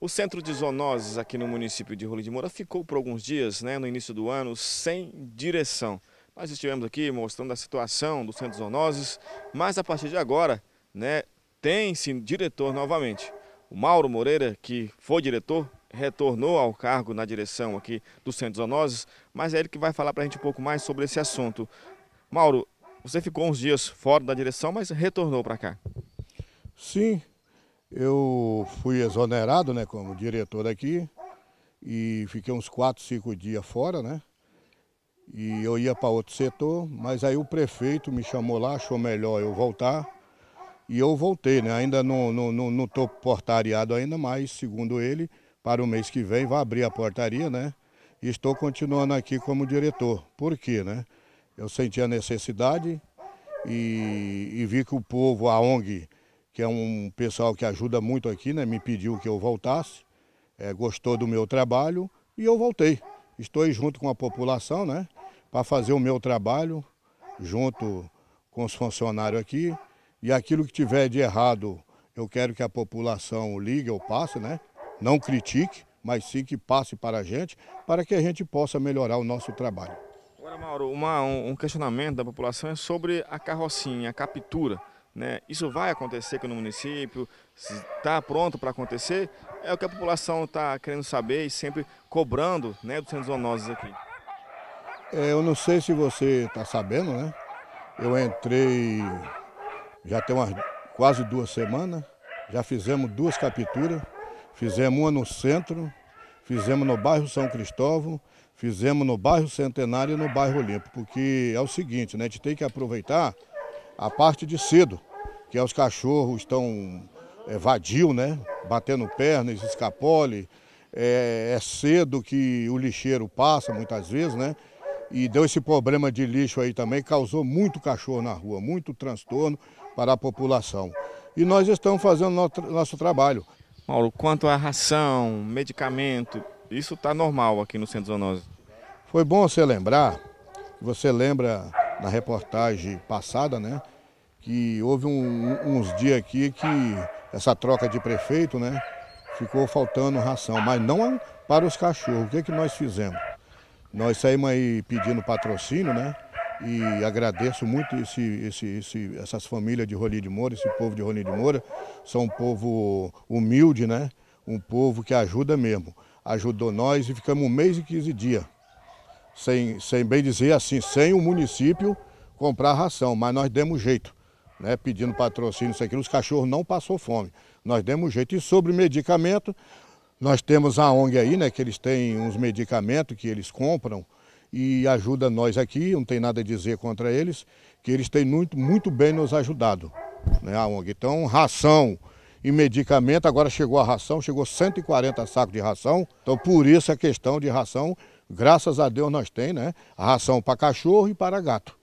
O centro de zoonoses aqui no município de Rolim de Moura ficou por alguns dias, né, no início do ano, sem direção. Nós estivemos aqui mostrando a situação do centro de zoonoses, mas a partir de agora, né, tem-se diretor novamente. O Mauro Moreira, que foi diretor, retornou ao cargo na direção aqui do centro de zoonoses, mas é ele que vai falar para a gente um pouco mais sobre esse assunto. Mauro, você ficou uns dias fora da direção, mas retornou para cá. Sim, eu fui exonerado, né, como diretor aqui, e fiquei uns 4, 5 dias fora, né? E eu ia para outro setor, mas aí o prefeito me chamou lá, achou melhor eu voltar. E eu voltei, né? Ainda não estou não, não, não portariado ainda, mas segundo ele, para o mês que vem vai abrir a portaria, né? E estou continuando aqui como diretor. Por quê, né? Eu senti a necessidade e, e vi que o povo, a ONG, que é um pessoal que ajuda muito aqui, né? Me pediu que eu voltasse, é, gostou do meu trabalho e eu voltei. Estou junto com a população, né? Para fazer o meu trabalho junto com os funcionários aqui e aquilo que tiver de errado eu quero que a população ligue ou passe, né? Não critique, mas sim que passe para a gente, para que a gente possa melhorar o nosso trabalho. Agora, Mauro, uma, um questionamento da população é sobre a carrocinha, a captura. Né? Isso vai acontecer aqui no município? Está pronto para acontecer? É o que a população está querendo saber e sempre cobrando né, dos zoonoses aqui. É, eu não sei se você está sabendo, né? Eu entrei já tem umas, quase duas semanas, já fizemos duas capturas, fizemos uma no centro, fizemos no bairro São Cristóvão, fizemos no bairro Centenário e no bairro Olímpico, porque é o seguinte, né, a gente tem que aproveitar a parte de cedo, que é os cachorros estão é, vadio, né? Batendo pernas, escapole. É, é, cedo que o lixeiro passa muitas vezes, né? E deu esse problema de lixo aí também, causou muito cachorro na rua, muito transtorno para a população. E nós estamos fazendo nosso, nosso trabalho. Mauro, quanto à ração, medicamento, isso está normal aqui no Centro Zoonose? Foi bom você lembrar, você lembra na reportagem passada, né? que houve um, uns dias aqui que essa troca de prefeito, né? Ficou faltando ração, mas não para os cachorros. O que, é que nós fizemos? Nós saímos aí pedindo patrocínio, né? E agradeço muito esse, esse, esse, essas famílias de Rolim de Moura, esse povo de Rolim de Moura. São um povo humilde, né? Um povo que ajuda mesmo. Ajudou nós e ficamos um mês e 15 dias. Sem, sem bem dizer assim, sem o município comprar ração, mas nós demos jeito né, pedindo patrocínio, isso aqui, os cachorros não passou fome. Nós demos jeito. E sobre medicamento, nós temos a ONG aí, né, que eles têm uns medicamentos que eles compram e ajuda nós aqui, não tem nada a dizer contra eles, que eles têm muito, muito bem nos ajudado, né, a ONG. Então, ração e medicamento, agora chegou a ração, chegou 140 sacos de ração, então por isso a questão de ração, graças a Deus nós tem, né, a ração para cachorro e para gato.